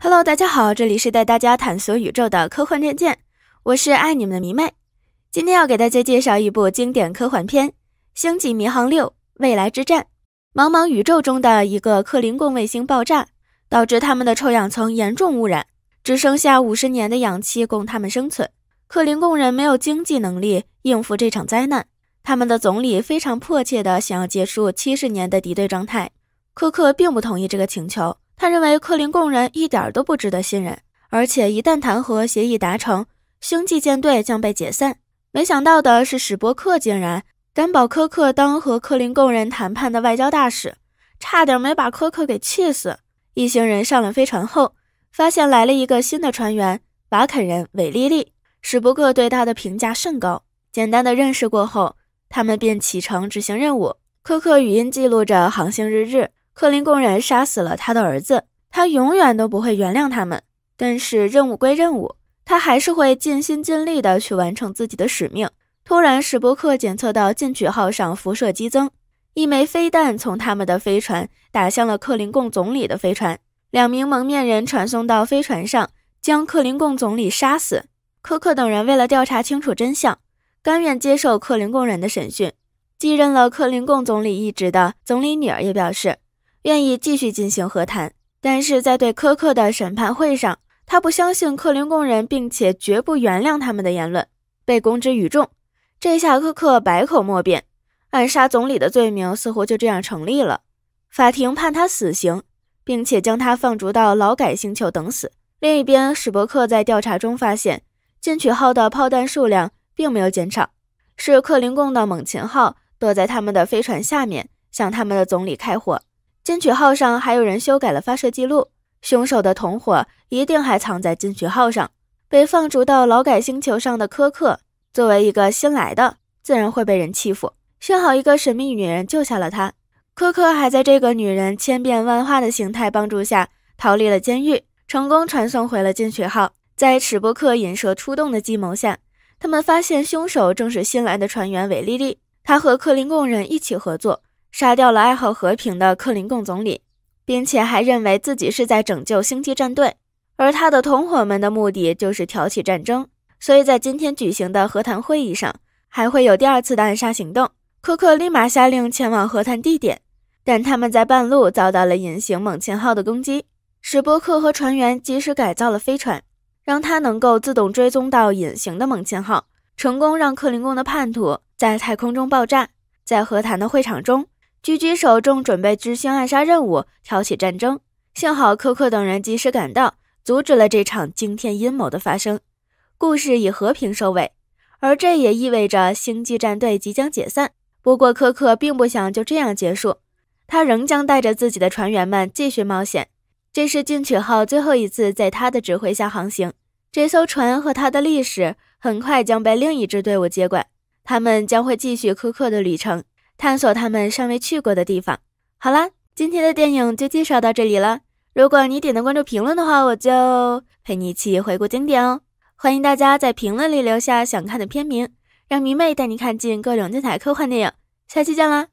Hello，大家好，这里是带大家探索宇宙的科幻战舰，我是爱你们的迷妹。今天要给大家介绍一部经典科幻片《星际迷航六：未来之战》。茫茫宇宙中的一个克林贡卫星爆炸，导致他们的臭氧层严重污染，只剩下五十年的氧气供他们生存。克林贡人没有经济能力应付这场灾难，他们的总理非常迫切地想要结束七十年的敌对状态。柯克并不同意这个请求。他认为克林贡人一点都不值得信任，而且一旦弹劾协议达成，星际舰队将被解散。没想到的是，史波克竟然敢保柯克当和克林贡人谈判的外交大使，差点没把柯克给气死。一行人上了飞船后，发现来了一个新的船员瓦肯人韦莉莉，史波克对他的评价甚高。简单的认识过后，他们便启程执行任务。柯克语音记录着航行日志。克林贡人杀死了他的儿子，他永远都不会原谅他们。但是任务归任务，他还是会尽心尽力地去完成自己的使命。突然，史波克检测到进取号上辐射激增，一枚飞弹从他们的飞船打向了克林贡总理的飞船。两名蒙面人传送到飞船上，将克林贡总理杀死。柯克等人为了调查清楚真相，甘愿接受克林贡人的审讯。继任了克林贡总理一职的总理女儿也表示。愿意继续进行和谈，但是在对科克的审判会上，他不相信克林贡人，并且绝不原谅他们的言论被公之于众。这下科克百口莫辩，暗杀总理的罪名似乎就这样成立了。法庭判他死刑，并且将他放逐到劳改星球等死。另一边，史伯克在调查中发现，进取号的炮弹数量并没有减少，是克林贡的猛禽号躲在他们的飞船下面，向他们的总理开火。进取号上还有人修改了发射记录，凶手的同伙一定还藏在进取号上。被放逐到劳改星球上的柯克，作为一个新来的，自然会被人欺负。幸好一个神秘女人救下了他。柯克还在这个女人千变万化的形态帮助下，逃离了监狱，成功传送回了进取号。在史波克引蛇出洞的计谋下，他们发现凶手正是新来的船员韦利丽，他和克林贡人一起合作。杀掉了爱好和平的克林贡总理，并且还认为自己是在拯救星际战队，而他的同伙们的目的就是挑起战争。所以在今天举行的和谈会议上，还会有第二次的暗杀行动。科克立马下令前往和谈地点，但他们在半路遭到了隐形猛禽号的攻击，史波克和船员及时改造了飞船，让它能够自动追踪到隐形的猛禽号，成功让克林贡的叛徒在太空中爆炸。在和谈的会场中。狙击手正准备执行暗杀任务，挑起战争。幸好柯克等人及时赶到，阻止了这场惊天阴谋的发生。故事以和平收尾，而这也意味着星际战队即将解散。不过，柯克并不想就这样结束，他仍将带着自己的船员们继续冒险。这是进取号最后一次在他的指挥下航行。这艘船和他的历史很快将被另一支队伍接管，他们将会继续柯克的旅程。探索他们尚未去过的地方。好啦，今天的电影就介绍到这里了。如果你点的关注、评论的话，我就陪你一起回顾经典哦。欢迎大家在评论里留下想看的片名，让迷妹带你看尽各种精彩科幻电影。下期见啦！